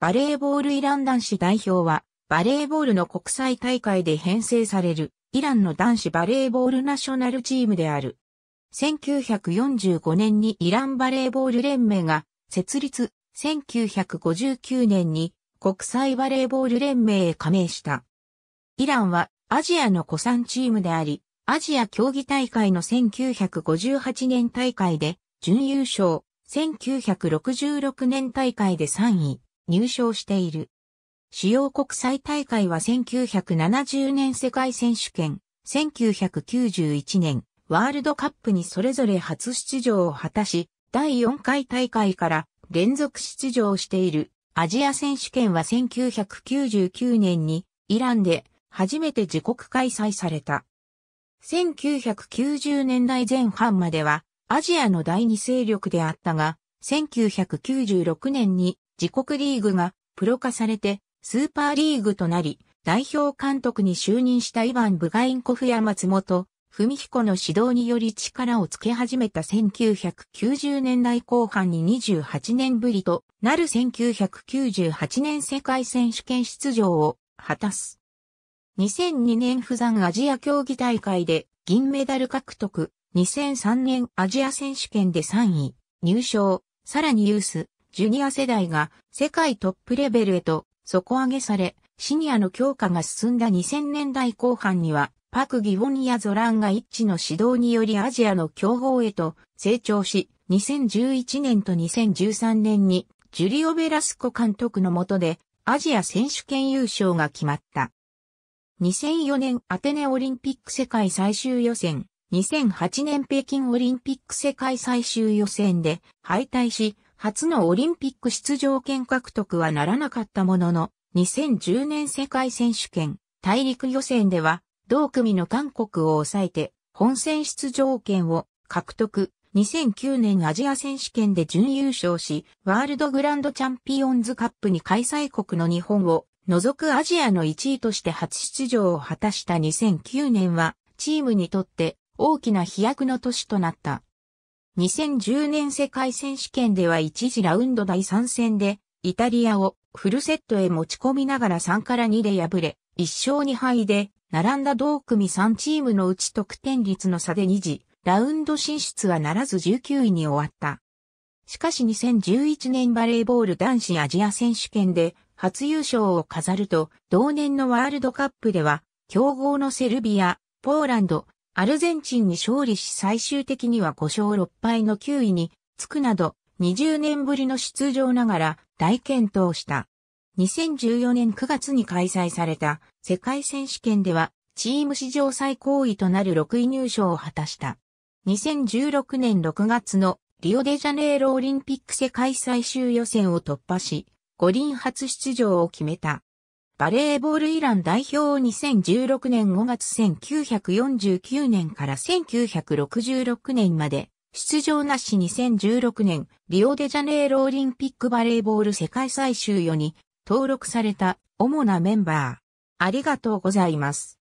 バレーボールイラン男子代表は、バレーボールの国際大会で編成される、イランの男子バレーボールナショナルチームである。1945年にイランバレーボール連盟が設立、1959年に国際バレーボール連盟へ加盟した。イランはアジアの古参チームであり、アジア競技大会の1958年大会で準優勝、1966年大会で3位。入賞している。主要国際大会は1970年世界選手権、1991年ワールドカップにそれぞれ初出場を果たし、第4回大会から連続出場している。アジア選手権は1999年にイランで初めて自国開催された。1990年代前半まではアジアの第二勢力であったが、1996年に自国リーグがプロ化されてスーパーリーグとなり、代表監督に就任したイヴァン・ブガインコフや松本、文彦の指導により力をつけ始めた1990年代後半に28年ぶりとなる1998年世界選手権出場を果たす。2002年釜山アジア競技大会で銀メダル獲得、2003年アジア選手権で3位、入賞、さらにユース、ジュニア世代が世界トップレベルへと底上げされ、シニアの強化が進んだ2000年代後半には、パク・ギウォンやゾランが一致の指導によりアジアの強豪へと成長し、2011年と2013年にジュリオ・ベラスコ監督の下でアジア選手権優勝が決まった。2004年アテネオリンピック世界最終予選、2008年北京オリンピック世界最終予選で敗退し、初のオリンピック出場権獲得はならなかったものの、2010年世界選手権大陸予選では、同組の韓国を抑えて、本戦出場権を獲得。2009年アジア選手権で準優勝し、ワールドグランドチャンピオンズカップに開催国の日本を除くアジアの1位として初出場を果たした2009年は、チームにとって大きな飛躍の年となった。2010年世界選手権では一時ラウンド第3戦で、イタリアをフルセットへ持ち込みながら3から2で敗れ、1勝2敗で、並んだ同組3チームのうち得点率の差で2次、ラウンド進出はならず19位に終わった。しかし2011年バレーボール男子アジア選手権で初優勝を飾ると、同年のワールドカップでは、強豪のセルビア、ポーランド、アルゼンチンに勝利し最終的には5勝6敗の9位につくなど20年ぶりの出場ながら大健闘した。2014年9月に開催された世界選手権ではチーム史上最高位となる6位入賞を果たした。2016年6月のリオデジャネイロオリンピック世界最終予選を突破し、五輪初出場を決めた。バレーボールイラン代表を2016年5月1949年から1966年まで、出場なし2016年、リオデジャネイロオリンピックバレーボール世界最終予に登録された主なメンバー。ありがとうございます。